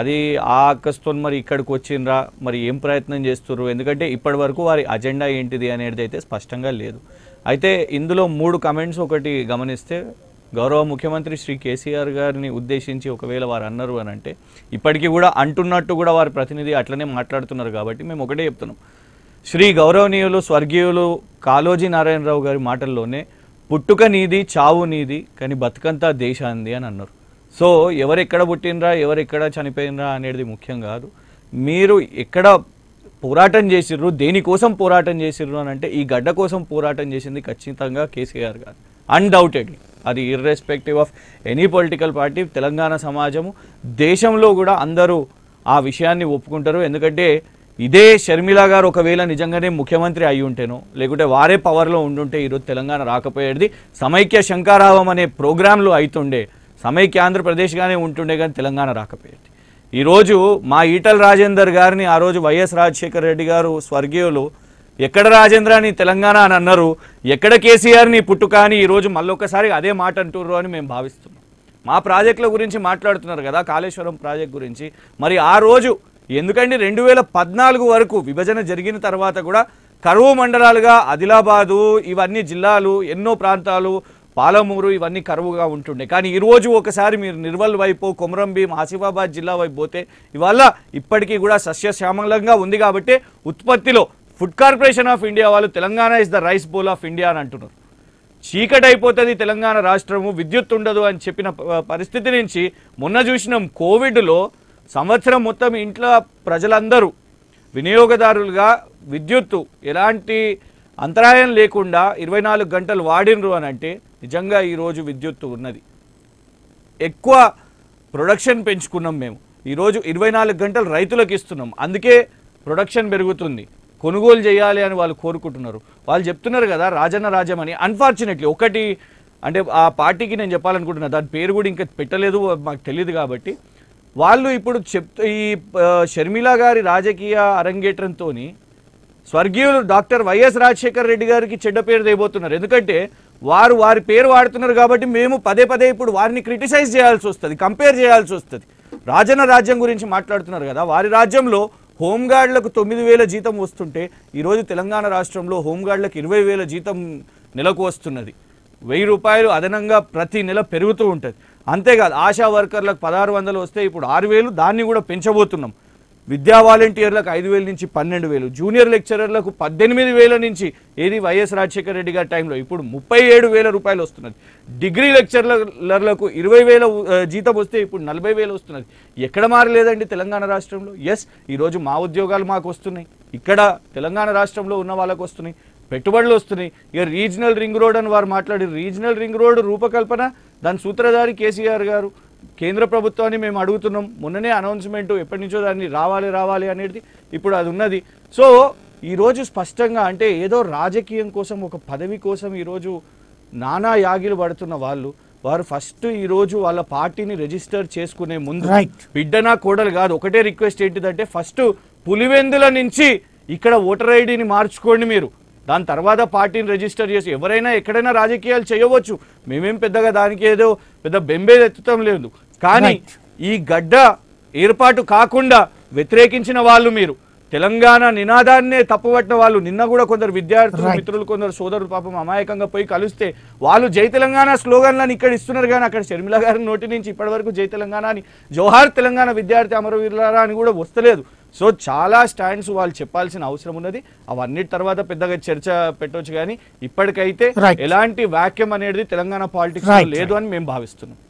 అది ఆ అక్కస్తో మరి ఇక్కడికి వచ్చిండ్రా మరి ఏం ప్రయత్నం చేస్తున్నారు ఎందుకంటే ఇప్పటి వరకు వారి అజెండా ఏంటిది అనేది అయితే స్పష్టంగా లేదు అయితే ఇందులో మూడు కమెంట్స్ ఒకటి గమనిస్తే గౌరవ ముఖ్యమంత్రి శ్రీ కేసీఆర్ గారిని ఉద్దేశించి ఒకవేళ వారు అన్నారు అని అంటే ఇప్పటికీ కూడా అంటున్నట్టు కూడా వారి ప్రతినిధి అట్లనే మాట్లాడుతున్నారు కాబట్టి మేము ఒకటే చెప్తున్నాం శ్రీ గౌరవనీయులు స్వర్గీయులు కాలోజీ నారాయణరావు గారి మాటల్లోనే పుట్టుక నీది చావు నీది కానీ బతుకంతా దేశాంది అని అన్నారు సో ఎవరెక్కడ పుట్టినరా ఎవరెక్కడ చనిపోయినరా అనేది ముఖ్యం కాదు మీరు ఎక్కడ పోరాటం చేసిర్రు దేనికోసం పోరాటం చేసిర్రు అని అంటే ఈ గడ్డ కోసం పోరాటం చేసింది ఖచ్చితంగా కేసీఆర్ గారు అన్డౌటెడ్లీ అది irrespective of any political party Telangana సమాజము దేశంలో కూడా అందరూ ఆ విషయాన్ని ఒప్పుకుంటారు ఎందుకంటే ఇదే షర్మిల గారు ఒకవేళ నిజంగానే ముఖ్యమంత్రి అయి ఉంటేనో లేకుంటే వారే పవర్లో ఉండుంటే ఈరోజు తెలంగాణ రాకపోయేది సమైక్య శంకారావం అనే ప్రోగ్రాంలు అవుతుండే సమైక్య ఆంధ్రప్రదేశ్గానే ఉంటుండే కానీ తెలంగాణ రాకపోయేది ఈరోజు మా ఈటల రాజేందర్ గారిని ఆ రోజు వైఎస్ రాజశేఖర రెడ్డి గారు స్వర్గీయులు ఎక్కడ రాజేంద్ర అని తెలంగాణ అని అన్నారు ఎక్కడ కేసీఆర్ని పుట్టుక అని ఈరోజు మళ్ళొకసారి అదే మాట అంటుర్రు అని మేము భావిస్తున్నాం మా ప్రాజెక్టుల గురించి మాట్లాడుతున్నారు కదా కాళేశ్వరం ప్రాజెక్ట్ గురించి మరి ఆ రోజు ఎందుకండి రెండు వేల పద్నాలుగు వరకు విభజన జరిగిన తర్వాత కూడా కరువు మండలాలుగా ఆదిలాబాదు ఇవన్నీ జిల్లాలు ఎన్నో ప్రాంతాలు పాలమూరు ఇవన్నీ కరువుగా ఉంటుండే కానీ ఈరోజు ఒకసారి మీరు నిర్వల్ వైపు కొమరం భీం ఆసిఫాబాద్ జిల్లా వైపు పోతే ఇవాళ ఇప్పటికీ కూడా సస్యశ్యామలంగా ఉంది కాబట్టి ఉత్పత్తిలో ఫుడ్ కార్పొరేషన్ ఆఫ్ ఇండియా వాళ్ళు Telangana is the rice bowl of India అని అంటున్నారు అయిపోతుంది తెలంగాణ రాష్ట్రము విద్యుత్ ఉండదు అని చెప్పిన పరిస్థితి నుంచి మొన్న చూసినాం కోవిడ్లో సంవత్సరం మొత్తం ఇంట్లో ప్రజలందరూ వినియోగదారులుగా విద్యుత్తు ఎలాంటి అంతరాయం లేకుండా ఇరవై నాలుగు గంటలు వాడినరు అని అంటే నిజంగా ఈరోజు విద్యుత్తు ఉన్నది ఎక్కువ ప్రొడక్షన్ పెంచుకున్నాం మేము ఈరోజు ఇరవై నాలుగు గంటలు రైతులకు ఇస్తున్నాం అందుకే ప్రొడక్షన్ పెరుగుతుంది కొనుగోలు చేయాలి అని వాళ్ళు కోరుకుంటున్నారు వాళ్ళు చెప్తున్నారు కదా రాజన్న రాజమని అన్ఫార్చునేట్లీ ఒకటి అంటే ఆ పార్టీకి నేను చెప్పాలనుకుంటున్నా దాని పేరు కూడా ఇంకా పెట్టలేదు మాకు తెలియదు కాబట్టి వాళ్ళు ఇప్పుడు చెప్తూ ఈ షర్మిల గారి రాజకీయ అరంగేట్రంతో స్వర్గీయులు డాక్టర్ వైఎస్ రాజశేఖర్ రెడ్డి గారికి చెడ్డ పేరు తేబోతున్నారు ఎందుకంటే వారు వారి పేరు వాడుతున్నారు కాబట్టి మేము పదే పదే ఇప్పుడు వారిని క్రిటిసైజ్ చేయాల్సి వస్తుంది కంపేర్ చేయాల్సి వస్తుంది రాజన్న రాజ్యం గురించి మాట్లాడుతున్నారు కదా వారి రాజ్యంలో హోంగార్డులకు తొమ్మిది వేల జీతం వస్తుంటే ఈరోజు తెలంగాణ రాష్ట్రంలో హోంగార్డులకు ఇరవై వేల జీతం నెలకు వస్తున్నది వెయ్యి రూపాయలు అదనంగా ప్రతి నెల పెరుగుతూ ఉంటుంది అంతేకాదు ఆశా వర్కర్లకు పదహారు వందలు వస్తే ఇప్పుడు ఆరు వేలు దాన్ని కూడా పెంచబోతున్నాం విద్యా వాలంటీర్లకు ఐదు వేల నుంచి పన్నెండు వేలు జూనియర్ లెక్చరర్లకు పద్దెనిమిది వేల నుంచి ఏది వైఎస్ రాజశేఖర రెడ్డి గారి టైంలో ఇప్పుడు ముప్పై ఏడు వేల రూపాయలు వస్తున్నది డిగ్రీ లెక్చరర్లకు ఇరవై వేల జీతం వస్తే ఇప్పుడు నలభై వేలు వస్తున్నది ఎక్కడ మారలేదండి తెలంగాణ రాష్ట్రంలో ఎస్ ఈరోజు మా ఉద్యోగాలు మాకు వస్తున్నాయి ఇక్కడ తెలంగాణ రాష్ట్రంలో ఉన్న వాళ్ళకు వస్తున్నాయి పెట్టుబడులు వస్తున్నాయి ఇక రీజనల్ రింగ్ రోడ్ అని వారు మాట్లాడి రీజనల్ రింగ్ రోడ్ రూపకల్పన దాని సూత్రధారి కేసీఆర్ గారు కేంద్ర ప్రభుత్వాన్ని మేము అడుగుతున్నాం మొన్ననే అనౌన్స్మెంట్ ఎప్పటి నుంచో దాన్ని రావాలి రావాలి అనేది ఇప్పుడు అది ఉన్నది సో ఈరోజు స్పష్టంగా అంటే ఏదో రాజకీయం కోసం ఒక పదవి కోసం ఈరోజు నానా యాగిలు పడుతున్న వాళ్ళు వారు ఫస్ట్ ఈరోజు వాళ్ళ పార్టీని రిజిస్టర్ చేసుకునే ముందు బిడ్డనా కోడలు కాదు ఒకటే రిక్వెస్ట్ ఏంటిదంటే ఫస్ట్ పులివెందుల నుంచి ఇక్కడ ఓటర్ ఐడిని మార్చుకోండి మీరు దాని తర్వాత పార్టీని రిజిస్టర్ చేసి ఎవరైనా ఎక్కడైనా రాజకీయాలు చేయవచ్చు మేమేం పెద్దగా దానికి ఏదో పెద్ద బెంబేది ఎత్తుతం లేదు కానీ ఈ గడ్డ ఏర్పాటు కాకుండా వ్యతిరేకించిన వాళ్ళు మీరు తెలంగాణ నినాదాన్నే తప్పబట్టిన వాళ్ళు నిన్న కూడా కొందరు విద్యార్థులు మిత్రులు కొందరు సోదరులు పాపం అమాయకంగా పోయి కలిస్తే వాళ్ళు జై తెలంగాణ స్లోగన్లను ఇక్కడ ఇస్తున్నారు కానీ అక్కడ షర్మిల గారి నోటి నుంచి ఇప్పటివరకు జై తెలంగాణ అని జోహార్ తెలంగాణ విద్యార్థి అమరవీరులారా అని కూడా వస్తలేదు సో చాలా స్టాండ్స్ వాళ్ళు చెప్పాల్సిన అవసరం ఉన్నది అవన్నిటి తర్వాత పెద్దగా చర్చ పెట్టవచ్చు కానీ ఇప్పటికైతే ఎలాంటి వాక్యం అనేది తెలంగాణ పాలిటిక్స్ లేదు అని మేము భావిస్తున్నాం